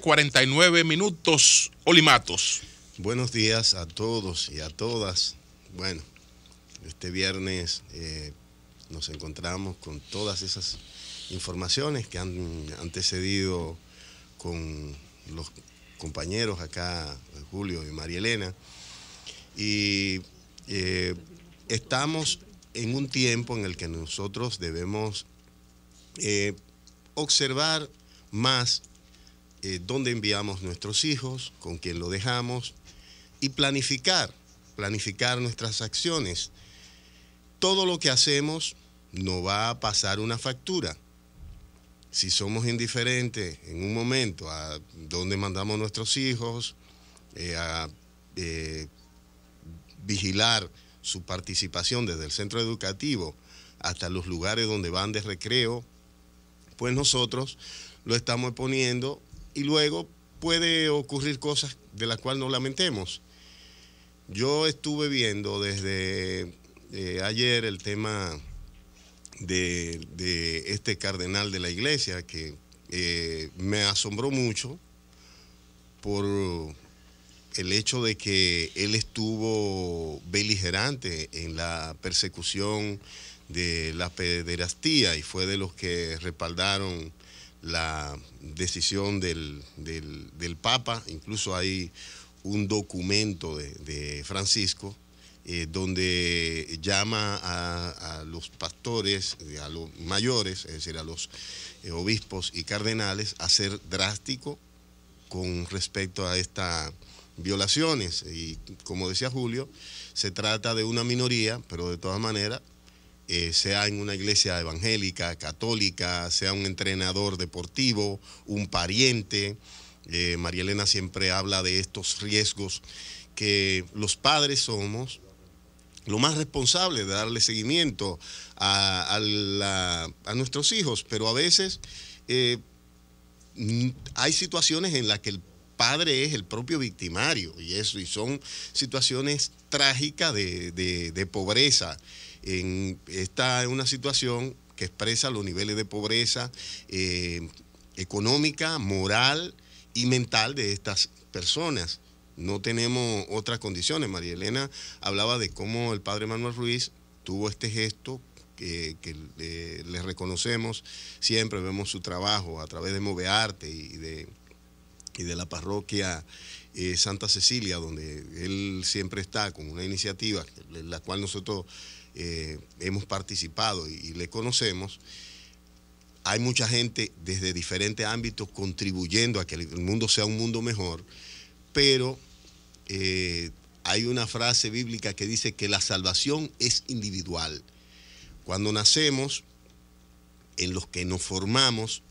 49 minutos, Olimatos. Buenos días a todos y a todas. Bueno, este viernes eh, nos encontramos con todas esas informaciones que han antecedido con los compañeros acá, Julio y María Elena. Y eh, estamos en un tiempo en el que nosotros debemos eh, observar más eh, dónde enviamos nuestros hijos, con quién lo dejamos y planificar, planificar nuestras acciones. Todo lo que hacemos no va a pasar una factura. Si somos indiferentes en un momento a dónde mandamos nuestros hijos, eh, a eh, vigilar su participación desde el centro educativo hasta los lugares donde van de recreo, pues nosotros lo estamos poniendo y luego puede ocurrir cosas de las cuales nos lamentemos. Yo estuve viendo desde eh, ayer el tema de, este cardenal de la iglesia que eh, me asombró mucho por el hecho de que él estuvo beligerante en la persecución de la pederastía y fue de los que respaldaron la decisión del, del, Papa, incluso hay un documento de, de Francisco eh, donde llama a, los pastores, eh, a los mayores, es decir, a los eh, obispos y cardenales, a ser drástico con respecto a estas violaciones. Y como decía Julio, se trata de una minoría, pero de todas maneras eh, sea en una iglesia evangélica, católica, sea un entrenador deportivo, un pariente. Eh, María Elena siempre habla de estos riesgos que los padres somos lo más responsable de darle seguimiento a, nuestros hijos, pero a veces eh, hay situaciones en las que el padre es el propio victimario y eso, son situaciones trágicas de pobreza en, está en una situación que expresa los niveles de pobreza eh, económica, moral y mental de estas personas. No tenemos otras condiciones. María Elena hablaba de cómo el padre Manuel Ruiz tuvo este gesto que, eh, le, reconocemos siempre, vemos su trabajo a través de Movearte y de, y de la parroquia eh, Santa Cecilia, donde él siempre está con una iniciativa, en la cual nosotros eh, hemos participado y, le conocemos, hay mucha gente desde diferentes ámbitos contribuyendo a que el mundo sea un mundo mejor, pero eh, hay una frase bíblica que dice que la salvación es individual. Cuando nacemos, en los que nos formamos,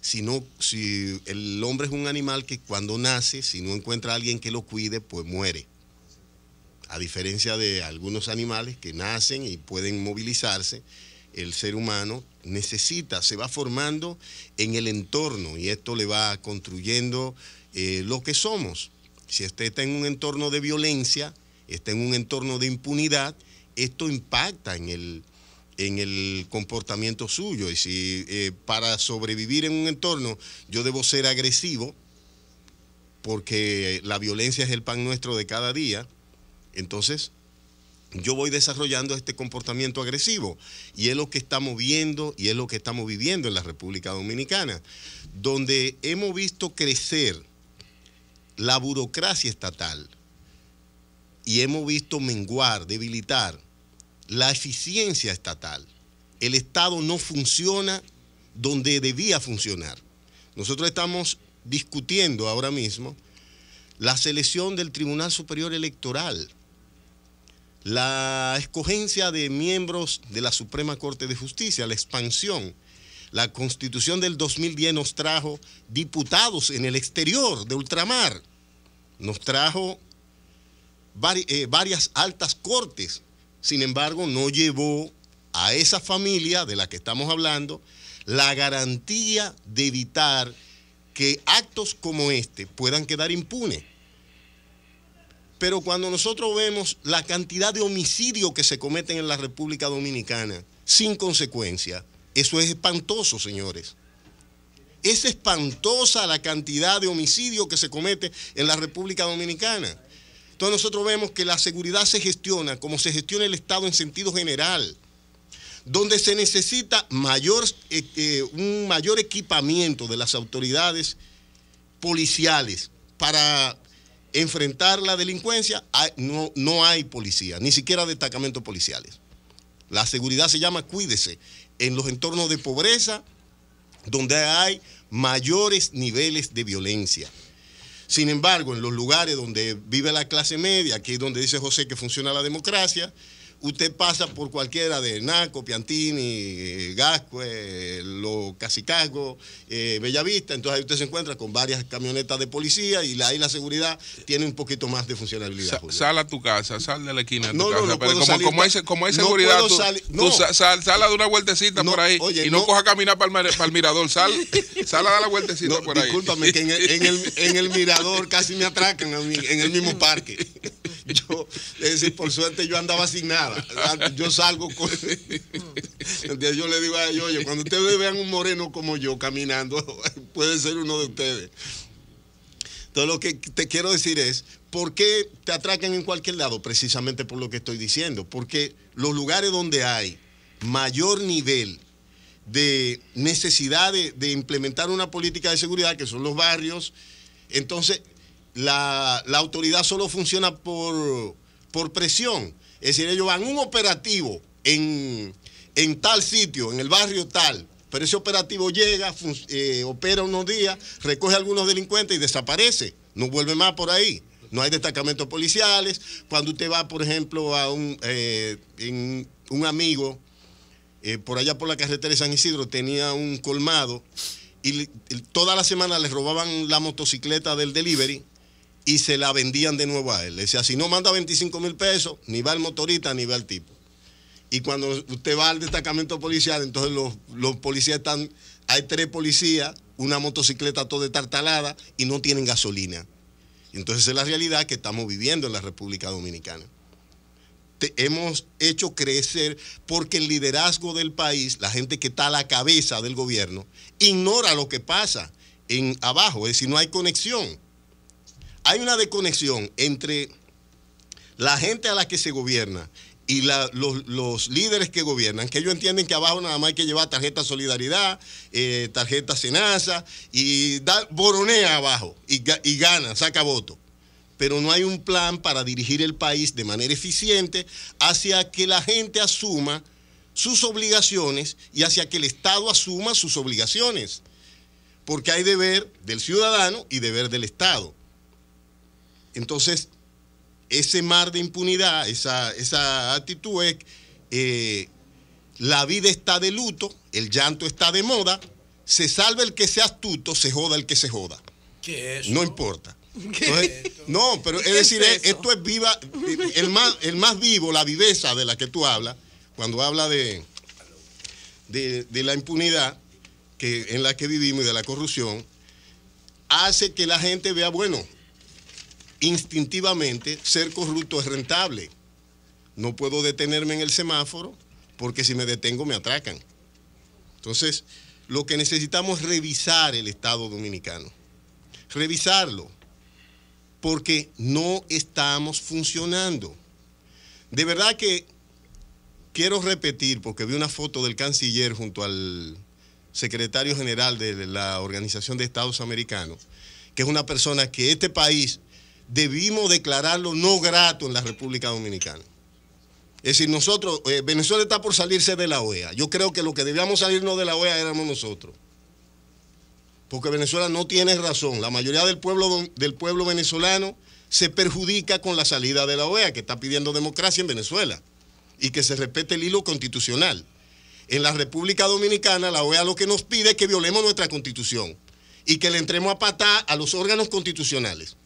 sino si el hombre es un animal que cuando nace, si no encuentra a alguien que lo cuide, pues muere. A diferencia de algunos animales que nacen y pueden movilizarse, el ser humano necesita, se va formando en el entorno y esto le va construyendo eh, lo que somos. Si usted está en un entorno de violencia, está en un entorno de impunidad, esto impacta en el, en el comportamiento suyo. Y si eh, para sobrevivir en un entorno yo debo ser agresivo, porque la violencia es el pan nuestro de cada día, entonces, yo voy desarrollando este comportamiento agresivo y es lo que estamos viendo y es lo que estamos viviendo en la República Dominicana, donde hemos visto crecer la burocracia estatal y hemos visto menguar, debilitar la eficiencia estatal. El Estado no funciona donde debía funcionar. Nosotros estamos discutiendo ahora mismo la selección del Tribunal Superior Electoral la escogencia de miembros de la Suprema Corte de Justicia, la expansión. La constitución del 2010 nos trajo diputados en el exterior de ultramar, nos trajo eh, varias altas cortes, sin embargo no llevó a esa familia de la que estamos hablando la garantía de evitar que actos como este puedan quedar impunes. Pero cuando nosotros vemos la cantidad de homicidios que se cometen en la República Dominicana sin consecuencia, eso es espantoso, señores. Es espantosa la cantidad de homicidios que se comete en la República Dominicana. Entonces nosotros vemos que la seguridad se gestiona como se gestiona el Estado en sentido general, donde se necesita mayor, eh, eh, un mayor equipamiento de las autoridades policiales para enfrentar la delincuencia, no, no hay policía, ni siquiera destacamentos policiales. La seguridad se llama cuídese en los entornos de pobreza donde hay mayores niveles de violencia. Sin embargo, en los lugares donde vive la clase media, aquí es donde dice José que funciona la democracia, usted pasa por cualquiera de Naco, Piantini, eh, Gasco, eh, Los Casicasgo, eh, Bellavista. Entonces ahí usted se encuentra con varias camionetas de policía y ahí la seguridad tiene un poquito más de funcionalidad. sal a tu casa, sal de la esquina de tu no, casa. No, no, pero como, como, hay, como, hay, seguridad, tú, sal, sal, a de una vueltecita por ahí y no, coja a caminar para el, mirador. Sal, sal a dar la vueltecita por ahí. Discúlpame, que en el, en, el, en el mirador casi me atracan en el mismo parque es decir, por suerte yo andaba sin nada. Yo salgo con. yo le digo a ellos, oye, cuando ustedes vean un moreno como yo caminando, puede ser uno de ustedes. Entonces lo que te quiero decir es, ¿por qué te atracan en cualquier lado? Precisamente por lo que estoy diciendo, porque los lugares donde hay mayor nivel de necesidad de implementar una política de seguridad, que son los barrios, entonces la, autoridad solo funciona por, presión. Es decir, ellos van un operativo en, tal sitio, en el barrio tal, pero ese operativo llega, eh, opera unos días, recoge algunos delincuentes y desaparece, no vuelve más por ahí. No hay destacamentos policiales. Cuando usted va, por ejemplo, a un, eh, un amigo, eh, por allá por la carretera de San Isidro, tenía un colmado y, toda la semana les robaban la motocicleta del delivery y se la vendían de nuevo a él. Le decía, si no manda 25 mil pesos, ni va el motorista, ni va el tipo. Y cuando usted va al destacamento policial, entonces los, policías están, hay tres policías, una motocicleta toda tartalada y no tienen gasolina. Entonces es la realidad que estamos viviendo en la República Dominicana. hemos hecho crecer porque el liderazgo del país, la gente que está a la cabeza del gobierno, ignora lo que pasa en abajo, es decir, no hay conexión hay una desconexión entre la gente a la que se gobierna y los, líderes que gobiernan, que ellos entienden que abajo nada más hay que llevar tarjeta Solidaridad, eh, tarjeta Senasa, y da, boronea abajo y, y gana, saca voto. Pero no hay un plan para dirigir el país de manera eficiente hacia que la gente asuma sus obligaciones y hacia que el Estado asuma sus obligaciones. Porque hay deber del ciudadano y deber del Estado. Entonces, ese mar de impunidad, esa, esa actitud es, eh, la vida está de luto, el llanto está de moda, se salva el que sea astuto, se joda el que se joda. ¿Qué es no importa. no, pero es decir, esto es viva, el más, el más vivo, la viveza de la que tú hablas, cuando habla de, de, la impunidad que, en la que vivimos y de la corrupción, hace que la gente vea, bueno, instintivamente ser corrupto es rentable. No puedo detenerme en el semáforo porque si me detengo me atracan. Entonces, lo que necesitamos es revisar el Estado dominicano. Revisarlo porque no estamos funcionando. De verdad que quiero repetir, porque vi una foto del canciller junto al secretario general de la Organización de Estados Americanos, que es una persona que este país debimos declararlo no grato en la República Dominicana. Es decir, nosotros, eh, Venezuela está por salirse de la OEA. Yo creo que lo que debíamos salirnos de la OEA éramos nosotros. Porque Venezuela no tiene razón. La mayoría del pueblo, del pueblo venezolano se perjudica con la salida de la OEA, que está pidiendo democracia en Venezuela y que se respete el hilo constitucional. En la República Dominicana, la OEA lo que nos pide es que violemos nuestra constitución y que le entremos a patá a los órganos constitucionales.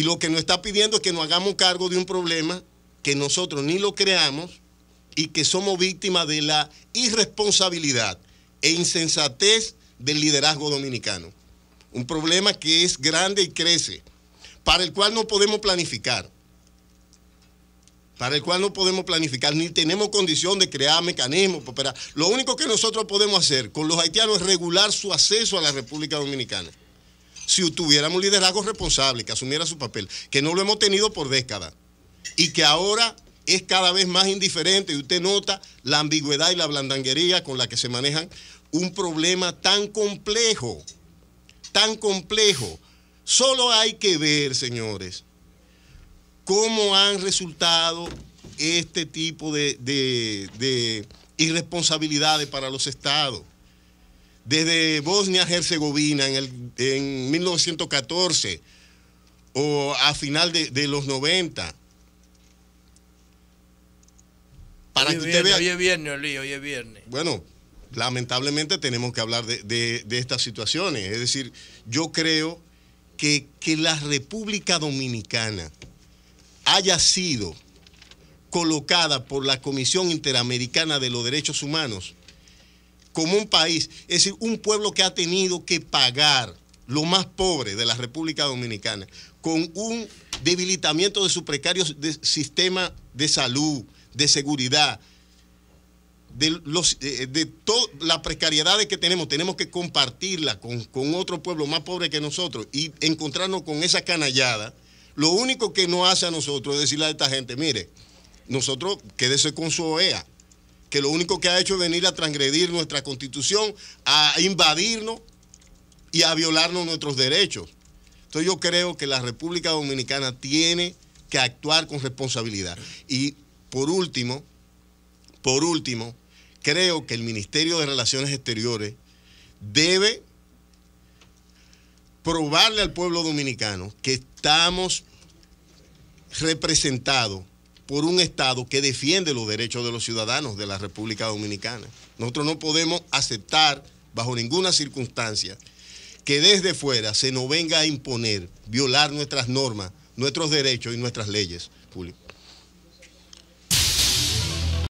Y lo que nos está pidiendo es que nos hagamos cargo de un problema que nosotros ni lo creamos y que somos víctimas de la irresponsabilidad e insensatez del liderazgo dominicano. Un problema que es grande y crece, para el cual no podemos planificar, para el cual no podemos planificar, ni tenemos condición de crear mecanismos. lo único que nosotros podemos hacer con los haitianos es regular su acceso a la República Dominicana si tuviéramos un liderazgo responsable, que asumiera su papel, que no lo hemos tenido por décadas y que ahora es cada vez más indiferente y usted nota la ambigüedad y la blandanguería con la que se manejan un problema tan complejo, tan complejo. Solo hay que ver, señores, cómo han resultado este tipo de, de irresponsabilidades para los estados desde Bosnia-Herzegovina en, 1914 o a final de, los 90. Para que viernes, vea... hoy es viernes, Bueno, lamentablemente tenemos que hablar de, estas situaciones. Es decir, yo creo que la República Dominicana haya sido colocada por la Comisión Interamericana de los Derechos Humanos como un país, es decir, un pueblo que ha tenido que pagar lo más pobre de la República Dominicana con un debilitamiento de su precario sistema de salud, de seguridad, de, los, eh, de, toda la precariedad que tenemos, tenemos que compartirla con, con, otro pueblo más pobre que nosotros y encontrarnos con esa canallada, lo único que nos hace a nosotros es decirle a esta gente, mire, nosotros quédese con su OEA, que lo único que ha hecho es venir a transgredir nuestra constitución, a invadirnos y a violarnos nuestros derechos. Entonces yo creo que la República Dominicana tiene que actuar con responsabilidad. Y por último, por último, creo que el Ministerio de Relaciones Exteriores debe probarle al pueblo dominicano que estamos representados por un Estado que defiende los derechos de los ciudadanos de la República Dominicana. Nosotros no podemos aceptar bajo ninguna circunstancia que desde fuera se nos venga a imponer violar nuestras normas, nuestros derechos y nuestras leyes, públicas.